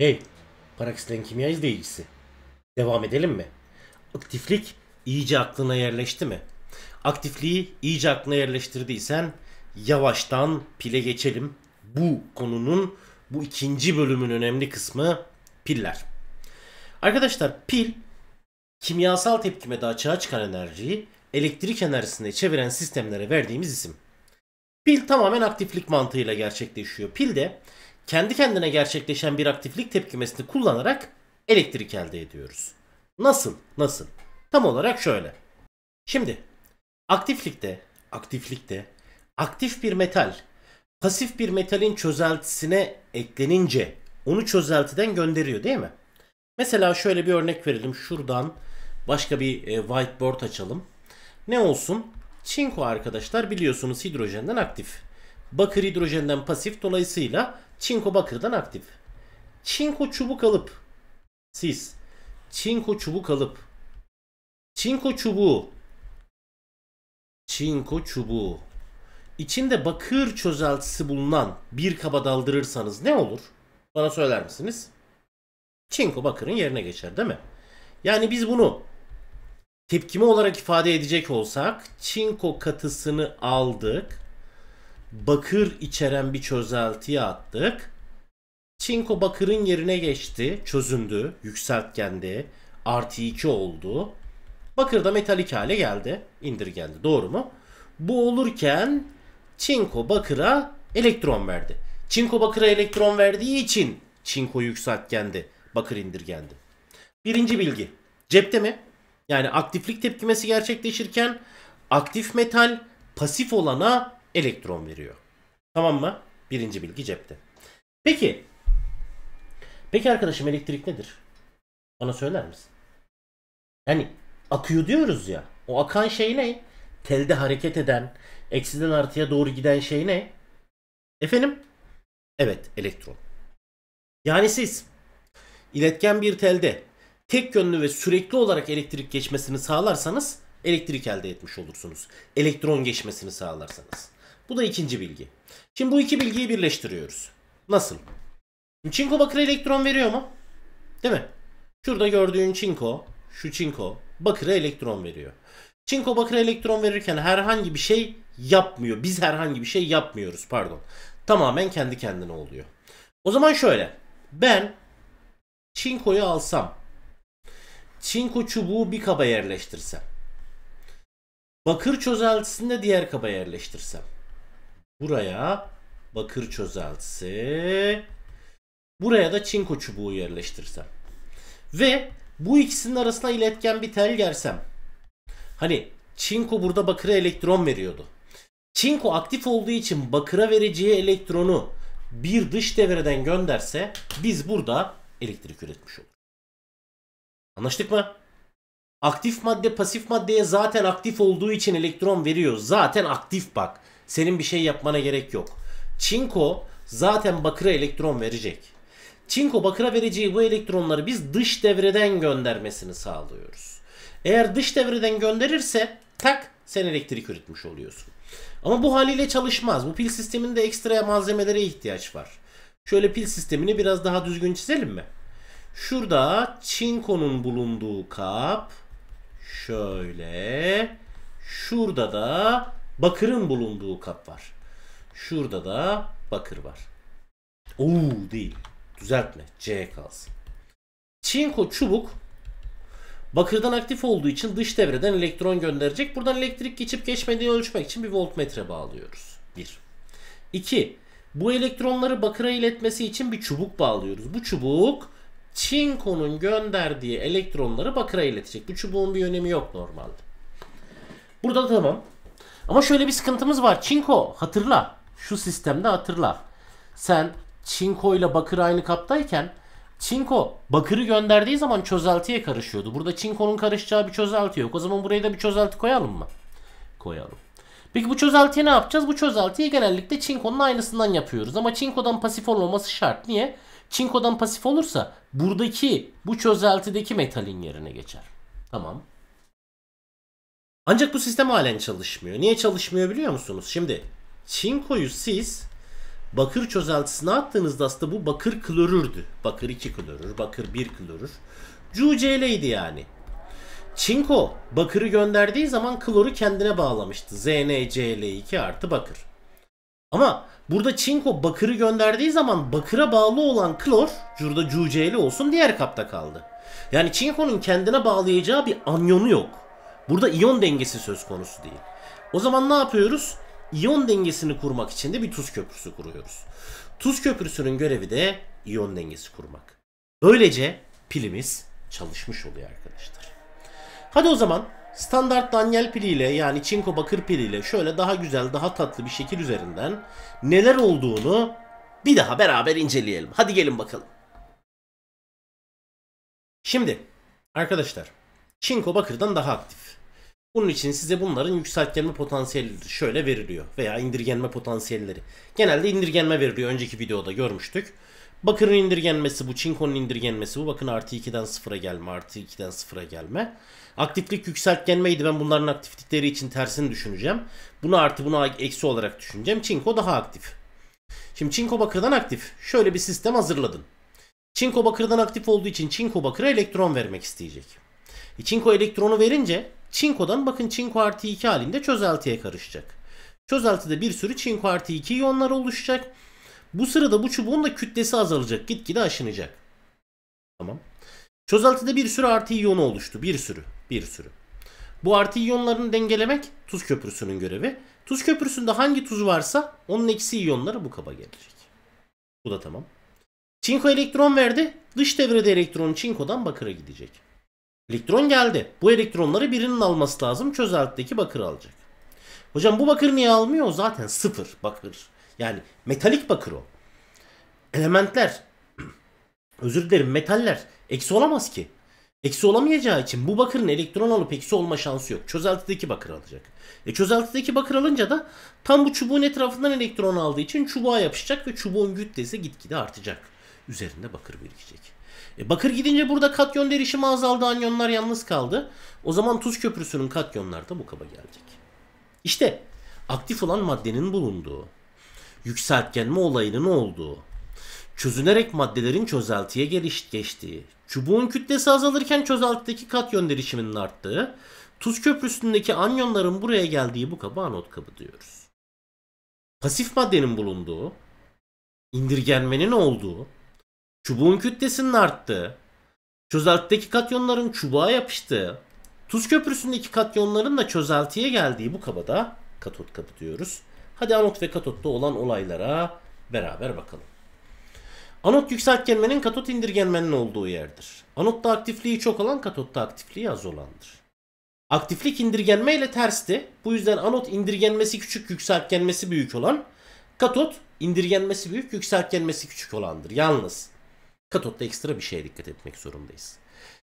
Hey, Paraksitlen kimya izleyicisi. Devam edelim mi? Aktiflik iyice aklına yerleşti mi? Aktifliği iyice aklına yerleştirdiysen yavaştan pile geçelim. Bu konunun bu ikinci bölümün önemli kısmı piller. Arkadaşlar pil kimyasal tepkimede açığa çıkan enerjiyi elektrik enerjisine çeviren sistemlere verdiğimiz isim. Pil tamamen aktiflik mantığıyla gerçekleşiyor. Pilde kendi kendine gerçekleşen bir aktiflik tepkimesini kullanarak elektrik elde ediyoruz. Nasıl? Nasıl? Tam olarak şöyle. Şimdi aktiflikte, aktiflikte aktif bir metal pasif bir metalin çözeltisine eklenince onu çözeltiden gönderiyor değil mi? Mesela şöyle bir örnek verelim. Şuradan başka bir e, whiteboard açalım. Ne olsun? Çinko arkadaşlar biliyorsunuz hidrojenden aktif. Bakır hidrojenden pasif dolayısıyla çinko bakırdan aktif. Çinko çubuk alıp siz çinko çubuk alıp çinko çubuğu çinko çubuğu içinde bakır çözeltisi bulunan bir kaba daldırırsanız ne olur? Bana söyler misiniz? Çinko bakırın yerine geçer değil mi? Yani biz bunu tepkime olarak ifade edecek olsak çinko katısını aldık bakır içeren bir çözeltiye attık. Çinko bakırın yerine geçti, çözündü, yükseltgendi, artı 2 oldu. Bakır da metalik hale geldi, indirgendi doğru mu? Bu olurken çinko bakıra elektron verdi. Çinko bakıra elektron verdiği için çinko yükseltgendi, bakır indirgendi. Birinci bilgi, cepte mi? Yani aktiflik tepkimesi gerçekleşirken aktif metal pasif olana elektron veriyor. Tamam mı? Birinci bilgi cepte. Peki. Peki arkadaşım elektrik nedir? Bana söyler misin? Yani akıyor diyoruz ya. O akan şey ne? Telde hareket eden, eksiden artıya doğru giden şey ne? Efendim? Evet, elektron. Yani siz iletken bir telde tek yönlü ve sürekli olarak elektrik geçmesini sağlarsanız elektrik elde etmiş olursunuz. Elektron geçmesini sağlarsanız. Bu da ikinci bilgi. Şimdi bu iki bilgiyi birleştiriyoruz. Nasıl? Çinko bakıra elektron veriyor mu? Değil mi? Şurada gördüğün çinko, şu çinko bakıra elektron veriyor. Çinko bakıra elektron verirken herhangi bir şey yapmıyor. Biz herhangi bir şey yapmıyoruz pardon. Tamamen kendi kendine oluyor. O zaman şöyle. Ben çinkoyu alsam. Çinko çubuğu bir kaba yerleştirsem. Bakır çözeltisinde diğer kaba yerleştirsem. Buraya bakır çözeltisi. Buraya da çinko çubuğu yerleştirsem. Ve bu ikisinin arasına iletken bir tel gersem. Hani çinko burada bakıra elektron veriyordu. Çinko aktif olduğu için bakıra vereceği elektronu bir dış devreden gönderse biz burada elektrik üretmiş oluruz. Anlaştık mı? Aktif madde pasif maddeye zaten aktif olduğu için elektron veriyor. Zaten aktif bak. Senin bir şey yapmana gerek yok. Çinko zaten bakıra elektron verecek. Çinko bakıra vereceği bu elektronları biz dış devreden göndermesini sağlıyoruz. Eğer dış devreden gönderirse tak sen elektrik üretmiş oluyorsun. Ama bu haliyle çalışmaz. Bu pil sisteminde ekstra malzemelere ihtiyaç var. Şöyle pil sistemini biraz daha düzgün çizelim mi? Şurada çinkonun bulunduğu kap şöyle şurada da bakırın bulunduğu kap var. Şurada da bakır var. Oo değil. Düzeltme. C kalsın. Çinko çubuk bakırdan aktif olduğu için dış devreden elektron gönderecek. Buradan elektrik geçip geçmediğini ölçmek için bir voltmetre bağlıyoruz. 1. 2. Bu elektronları bakıra iletmesi için bir çubuk bağlıyoruz. Bu çubuk çinkonun gönderdiği elektronları bakıra iletecek. Bu çubuğun bir önemi yok normalde. Burada tamam. Ama şöyle bir sıkıntımız var. Çinko hatırla. Şu sistemde hatırla. Sen çinko ile bakır aynı kaptayken çinko bakırı gönderdiği zaman çözeltiye karışıyordu. Burada çinkonun karışacağı bir çözelti yok. O zaman buraya da bir çözelti koyalım mı? Koyalım. Peki bu çözeltiye ne yapacağız? Bu çözeltiyi genellikle çinkonun aynısından yapıyoruz. Ama çinkodan pasif olmaması şart. Niye? Çinkodan pasif olursa buradaki bu çözeltideki metalin yerine geçer. Tamam. Ancak bu sistem halen çalışmıyor. Niye çalışmıyor biliyor musunuz? Şimdi çinkoyu siz bakır çözeltisine attığınızda aslında bu bakır klorürdü. Bakır 2 klorür, bakır 1 klorür. CuCl'ydi yani. Çinko bakırı gönderdiği zaman kloru kendine bağlamıştı. ZnCl2 artı bakır. Ama burada çinko bakırı gönderdiği zaman bakıra bağlı olan klor şurada CuCl olsun diğer kapta kaldı. Yani çinkonun kendine bağlayacağı bir anyonu yok. Burada iyon dengesi söz konusu değil. O zaman ne yapıyoruz? İyon dengesini kurmak için de bir tuz köprüsü kuruyoruz. Tuz köprüsünün görevi de iyon dengesi kurmak. Böylece pilimiz çalışmış oluyor arkadaşlar. Hadi o zaman standart Daniel piliyle yani çinko bakır piliyle şöyle daha güzel daha tatlı bir şekil üzerinden neler olduğunu bir daha beraber inceleyelim. Hadi gelin bakalım. Şimdi arkadaşlar çinko bakırdan daha aktif. Bunun için size bunların yükseltgenme potansiyelleri şöyle veriliyor veya indirgenme potansiyelleri. Genelde indirgenme veriliyor önceki videoda görmüştük. Bakırın indirgenmesi bu, çinkonun indirgenmesi bu. Bakın artı 2'den 0'a gelme, artı 2'den 0'a gelme. Aktiflik yükseltgenmeydi. Ben bunların aktiflikleri için tersini düşüneceğim. Bunu artı bunu eksi olarak düşüneceğim. Çinko daha aktif. Şimdi çinko bakırdan aktif. Şöyle bir sistem hazırladın. Çinko bakırdan aktif olduğu için çinko bakıra elektron vermek isteyecek. E çinko elektronu verince Çinkodan bakın çinko artı 2 halinde çözeltiye karışacak. Çözeltide bir sürü çinko artı 2 iyonlar oluşacak. Bu sırada bu çubuğun da kütlesi azalacak. Gitgide aşınacak. Tamam. Çözeltide bir sürü artı iyonu oluştu. Bir sürü. Bir sürü. Bu artı iyonlarını dengelemek tuz köprüsünün görevi. Tuz köprüsünde hangi tuz varsa onun eksi iyonları bu kaba gelecek. Bu da tamam. Çinko elektron verdi. Dış devrede elektron çinkodan bakıra gidecek. Elektron geldi. Bu elektronları birinin alması lazım. Çözeltideki bakır alacak. Hocam bu bakır niye almıyor? zaten sıfır bakır. Yani metalik bakır o. Elementler, özür dilerim metaller eksi olamaz ki. Eksi olamayacağı için bu bakırın elektron alıp eksi olma şansı yok. Çözeltideki bakır alacak. E çözeltideki bakır alınca da tam bu çubuğun etrafından elektron aldığı için çubuğa yapışacak ve çubuğun kütlesi gitgide artacak. Üzerinde bakır birikecek. E bakır gidince burada katyon derişimi azaldı, anyonlar yalnız kaldı. O zaman tuz köprüsünün katyonları da bu kaba gelecek. İşte aktif olan maddenin bulunduğu, yükseltgenme olayının olduğu, çözünerek maddelerin çözeltiye geliş geçtiği, çubuğun kütlesi azalırken çözeltideki katyon derişiminin arttığı, tuz köprüsündeki anyonların buraya geldiği bu kaba anot kabı diyoruz. Pasif maddenin bulunduğu, indirgenmenin olduğu, Çubuğun kütlesinin arttığı, çözeltideki katyonların çubuğa yapıştığı, tuz köprüsündeki katyonların da çözeltiye geldiği bu kabada katot kabı diyoruz. Hadi anot ve katotta olan olaylara beraber bakalım. Anot yükseltgenmenin katot indirgenmenin olduğu yerdir. Anotta aktifliği çok olan katotta aktifliği az olandır. Aktiflik indirgenme ile tersti. Bu yüzden anot indirgenmesi küçük yükseltgenmesi büyük olan katot indirgenmesi büyük yükseltgenmesi küçük olandır. Yalnız Katotta ekstra bir şeye dikkat etmek zorundayız.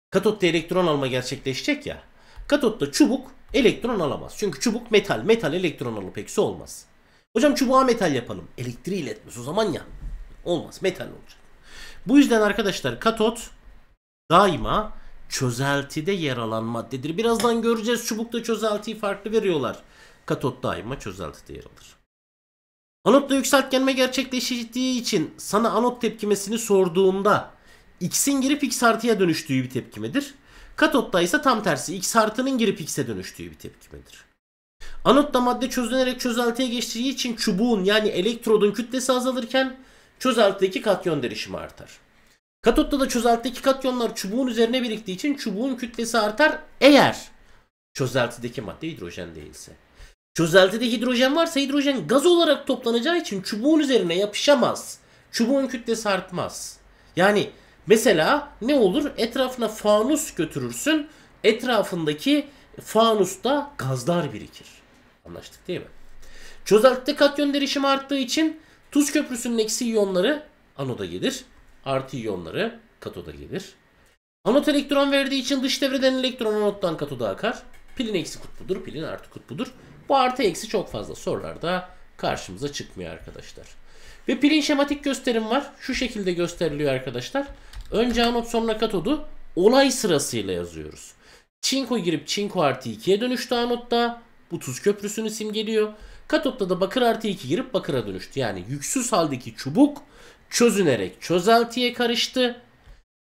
Katotta elektron alma gerçekleşecek ya. Katotta çubuk elektron alamaz. Çünkü çubuk metal. Metal elektron alıp eksi olmaz. Hocam çubuğa metal yapalım. Elektriği iletmez o zaman ya. Olmaz. Metal olacak. Bu yüzden arkadaşlar katot daima çözeltide yer alan maddedir. Birazdan göreceğiz çubukta çözeltiyi farklı veriyorlar. Katot daima çözeltide yer alır. Anotla yükseltgenme gerçekleştiği için sana anot tepkimesini sorduğunda x'in girip x artıya dönüştüğü bir tepkimedir. Katotta ise tam tersi x artının girip x'e dönüştüğü bir tepkimedir. Anotta madde çözünerek çözeltiye geçtiği için çubuğun yani elektrodun kütlesi azalırken çözeltideki katyon derişimi artar. Katotta da çözeltideki katyonlar çubuğun üzerine biriktiği için çubuğun kütlesi artar eğer çözeltideki madde hidrojen değilse. Çözeltide hidrojen varsa hidrojen gaz olarak toplanacağı için çubuğun üzerine yapışamaz. Çubuğun kütlesi artmaz. Yani mesela ne olur? Etrafına fanus götürürsün. Etrafındaki fanusta gazlar birikir. Anlaştık değil mi? Çözeltide katyon derişimi arttığı için tuz köprüsünün eksi iyonları anoda gelir. Artı iyonları katoda gelir. Anot elektron verdiği için dış devreden elektron anottan katoda akar. Pilin eksi kutbudur, pilin artı kutbudur. Bu artı eksi çok fazla sorularda karşımıza çıkmıyor arkadaşlar. Ve pilin şematik gösterim var. Şu şekilde gösteriliyor arkadaşlar. Önce anot sonra katodu olay sırasıyla yazıyoruz. Çinko girip çinko artı 2'ye dönüştü anotta. Bu tuz köprüsünü simgeliyor. Katotta da bakır artı 2 girip bakıra dönüştü. Yani yüksüz haldeki çubuk çözünerek çözeltiye karıştı.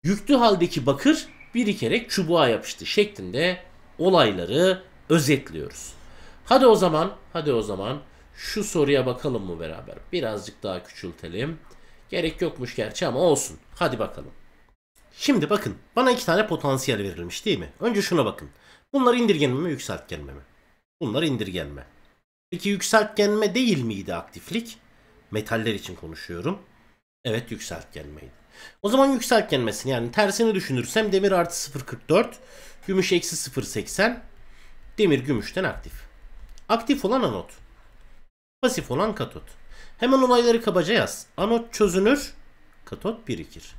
Yüklü haldeki bakır birikerek çubuğa yapıştı şeklinde olayları özetliyoruz. Hadi o zaman, hadi o zaman şu soruya bakalım mı beraber? Birazcık daha küçültelim. Gerek yokmuş gerçi ama olsun. Hadi bakalım. Şimdi bakın bana iki tane potansiyel verilmiş değil mi? Önce şuna bakın. Bunlar indirgenme mi yükseltgenme mi? Bunlar indirgenme. Peki yükseltgenme değil miydi aktiflik? Metaller için konuşuyorum. Evet yükseltgenmeydi. O zaman yükseltgenmesini yani tersini düşünürsem demir artı 0.44, gümüş eksi 0.80, demir gümüşten aktif. Aktif olan anot. Pasif olan katot. Hemen olayları kabaca yaz. Anot çözünür, katot birikir.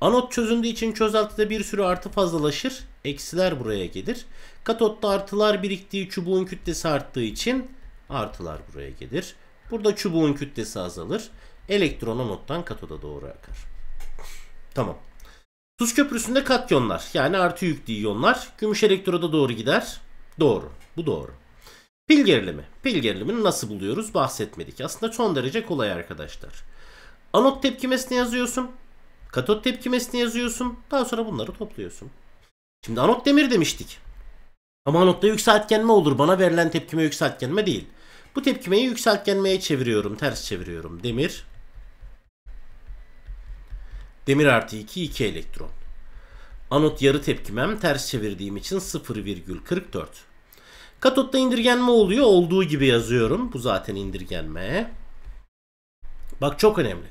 Anot çözündüğü için çözeltide bir sürü artı fazlalaşır, eksiler buraya gelir. Katotta artılar biriktiği çubuğun kütlesi arttığı için artılar buraya gelir. Burada çubuğun kütlesi azalır. Elektron anottan katoda doğru akar. Tamam. Tuz köprüsünde katyonlar yani artı yüklü iyonlar gümüş elektroda doğru gider. Doğru. Bu doğru. Pil gerilimi. Pil gerilimini nasıl buluyoruz bahsetmedik. Aslında son derece kolay arkadaşlar. Anot tepkimesini yazıyorsun. Katot tepkimesini yazıyorsun. Daha sonra bunları topluyorsun. Şimdi anot demir demiştik. Ama anotta yükseltgenme olur. Bana verilen tepkime yükseltgenme değil. Bu tepkimeyi yükseltgenmeye çeviriyorum. Ters çeviriyorum. Demir. Demir artı 2, 2 elektron. Anot yarı tepkimem ters çevirdiğim için 0,44. Katotta indirgenme oluyor. Olduğu gibi yazıyorum. Bu zaten indirgenme. Bak çok önemli.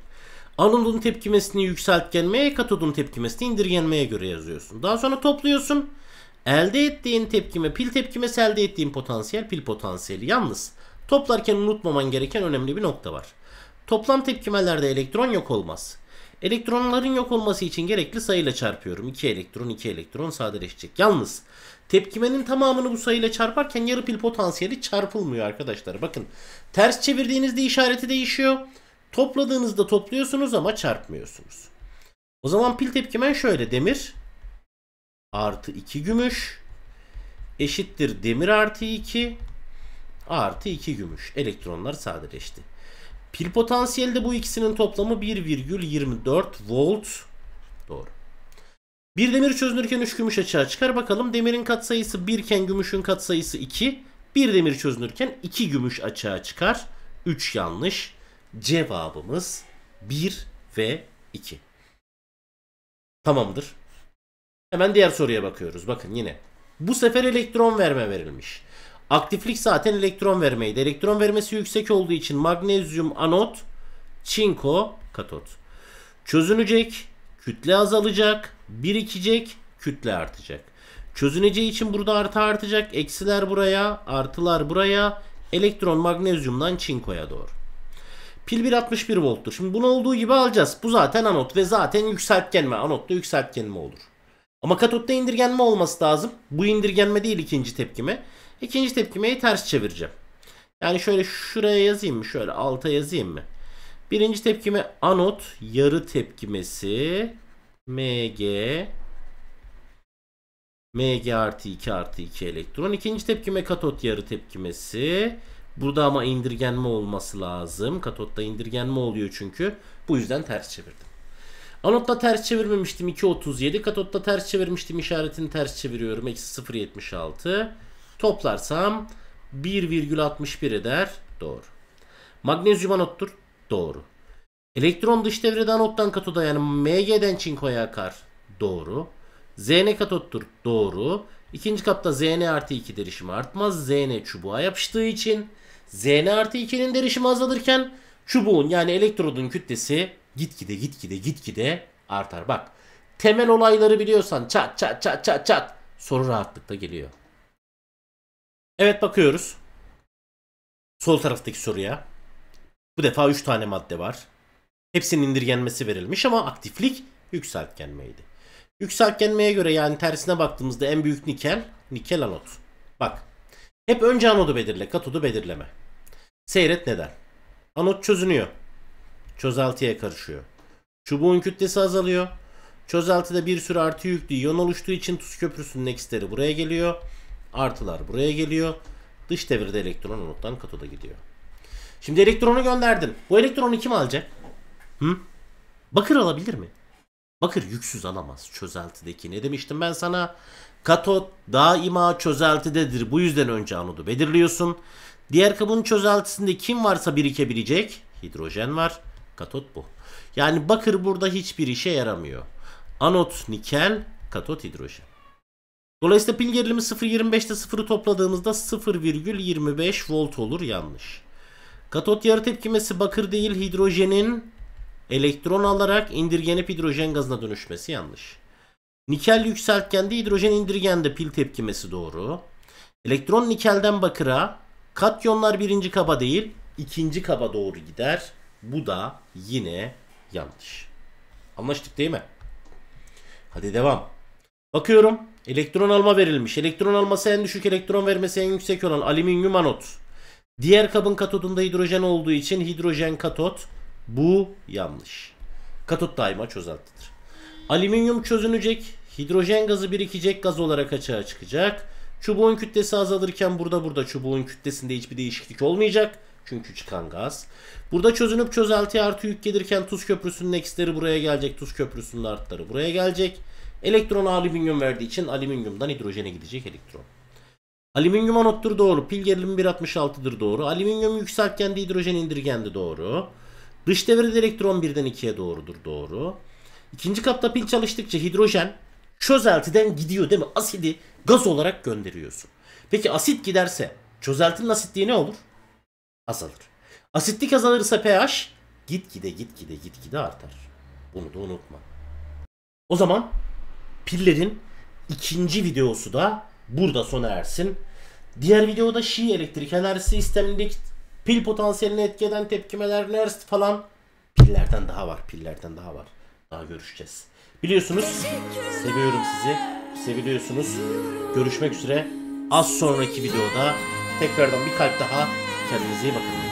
Anodun tepkimesini yükseltgenmeye, katodun tepkimesini indirgenmeye göre yazıyorsun. Daha sonra topluyorsun. Elde ettiğin tepkime pil tepkimesi elde ettiğin potansiyel pil potansiyeli. Yalnız toplarken unutmaman gereken önemli bir nokta var. Toplam tepkimelerde elektron yok olmaz. Elektronların yok olması için gerekli sayıyla çarpıyorum. 2 elektron 2 elektron sadeleşecek. Yalnız tepkimenin tamamını bu sayıyla çarparken yarı pil potansiyeli çarpılmıyor arkadaşlar. Bakın ters çevirdiğinizde işareti değişiyor. Topladığınızda topluyorsunuz ama çarpmıyorsunuz. O zaman pil tepkimen şöyle demir artı 2 gümüş eşittir demir artı 2 artı 2 gümüş. Elektronlar sadeleşti. Pil potansiyeli de bu ikisinin toplamı 1,24 volt. Doğru. Bir demir çözünürken 3 gümüş açığa çıkar. Bakalım demirin katsayısı 1 iken gümüşün katsayısı 2. Bir demir çözünürken 2 gümüş açığa çıkar. 3 yanlış. Cevabımız 1 ve 2. Tamamdır. Hemen diğer soruya bakıyoruz. Bakın yine. Bu sefer elektron verme verilmiş. Aktiflik zaten elektron vermeydi. Elektron vermesi yüksek olduğu için magnezyum anot, çinko katot. Çözünecek, kütle azalacak, birikecek, kütle artacak. Çözüneceği için burada artı artacak. Eksiler buraya, artılar buraya. Elektron magnezyumdan çinkoya doğru. Pil 161 volttur. Şimdi bunu olduğu gibi alacağız. Bu zaten anot ve zaten yükseltgenme. Anotta yükseltgenme olur. Ama katotta indirgenme olması lazım. Bu indirgenme değil ikinci tepkime. İkinci tepkimeyi ters çevireceğim. Yani şöyle şuraya yazayım mı? Şöyle alta yazayım mı? Birinci tepkime anot yarı tepkimesi Mg Mg artı 2 artı 2 elektron. İkinci tepkime katot yarı tepkimesi. Burada ama indirgenme olması lazım. Katotta indirgenme oluyor çünkü. Bu yüzden ters çevirdim. Anotta ters çevirmemiştim 2.37. Katotta ters çevirmiştim işaretini ters çeviriyorum. Eksi 0.76. Toplarsam 1,61 eder. Doğru. Magnezyum anottur. Doğru. Elektron dış devrede anottan katoda yani Mg'den çinkoya akar. Doğru. Zn katottur. Doğru. İkinci kapta Zn artı 2 derişimi artmaz. Zn çubuğa yapıştığı için Zn artı 2'nin derişimi azalırken çubuğun yani elektrodun kütlesi gitgide gitgide gitgide artar. Bak temel olayları biliyorsan çat çat çat çat çat soru rahatlıkla geliyor. Evet bakıyoruz. Sol taraftaki soruya. Bu defa 3 tane madde var. Hepsinin indirgenmesi verilmiş ama aktiflik yükseltgenmeydi. Yükseltgenmeye göre yani tersine baktığımızda en büyük nikel, nikel anot. Bak. Hep önce anodu belirle, katodu belirleme. Seyret neden? Anot çözünüyor. Çözeltiye karışıyor. Çubuğun kütlesi azalıyor. Çözeltide bir sürü artı yüklü iyon oluştuğu için tuz köprüsünün eksileri buraya geliyor. Artılar buraya geliyor. Dış devirde elektron anottan katoda gidiyor. Şimdi elektronu gönderdin. Bu elektronu kim alacak? Hı? Bakır alabilir mi? Bakır yüksüz alamaz çözeltideki. Ne demiştim ben sana? Katot daima çözeltidedir. Bu yüzden önce anodu belirliyorsun. Diğer kabın çözeltisinde kim varsa birikebilecek. Hidrojen var. Katot bu. Yani bakır burada hiçbir işe yaramıyor. Anot nikel, katot hidrojen. Dolayısıyla pil gerilimi 0.25'te 0'ı topladığımızda 0,25 volt olur yanlış. Katot yarı tepkimesi bakır değil hidrojenin elektron alarak indirgenip hidrojen gazına dönüşmesi yanlış. Nikel yükseltken de hidrojen indirgende pil tepkimesi doğru. Elektron nikelden bakıra katyonlar birinci kaba değil ikinci kaba doğru gider. Bu da yine yanlış. Anlaştık değil mi? Hadi devam. Bakıyorum. Elektron alma verilmiş. Elektron alması en düşük, elektron vermesi en yüksek olan alüminyum anot. Diğer kabın katodunda hidrojen olduğu için hidrojen katot. Bu yanlış. Katot daima çözeltidir. Alüminyum çözünecek. Hidrojen gazı birikecek gaz olarak açığa çıkacak. Çubuğun kütlesi azalırken burada burada çubuğun kütlesinde hiçbir değişiklik olmayacak. Çünkü çıkan gaz. Burada çözünüp çözeltiye artı yük gelirken tuz köprüsünün eksileri buraya gelecek. Tuz köprüsünün artları buraya gelecek. Elektronu alüminyum verdiği için alüminyumdan hidrojene gidecek elektron. Alüminyum anottur doğru. Pil gerilimi 1.66'dır doğru. Alüminyum yükseltgende hidrojen indirgendi doğru. Dış devrede elektron birden ikiye doğrudur doğru. İkinci kapta pil çalıştıkça hidrojen çözeltiden gidiyor değil mi? Asidi gaz olarak gönderiyorsun. Peki asit giderse çözeltinin asitliği ne olur? Azalır. Asitlik azalırsa pH git gide git gide git gide artar. Bunu da unutma. O zaman Piller'in ikinci videosu da burada sona ersin. Diğer videoda Şii elektrik enerjisi sistemindeki pil potansiyeline etki eden tepkimeler, NERST falan pillerden daha var, pillerden daha var. Daha görüşeceğiz. Biliyorsunuz, seviyorum sizi, seviyorsunuz. Görüşmek üzere. Az sonraki videoda tekrardan bir kalp daha kendinize iyi bakın.